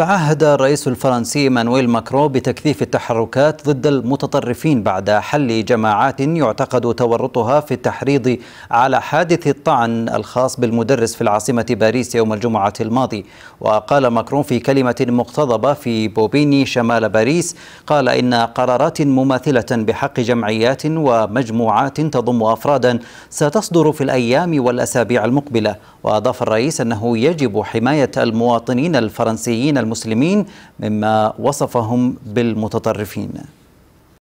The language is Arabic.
تعهد الرئيس الفرنسي مانويل ماكرون بتكثيف التحركات ضد المتطرفين بعد حل جماعات يعتقد تورطها في التحريض على حادث الطعن الخاص بالمدرس في العاصمة باريس يوم الجمعة الماضي وقال ماكرون في كلمة مقتضبة في بوبيني شمال باريس قال إن قرارات مماثلة بحق جمعيات ومجموعات تضم أفرادا ستصدر في الأيام والأسابيع المقبلة وأضاف الرئيس أنه يجب حماية المواطنين الفرنسيين المسلمين مما وصفهم بالمتطرفين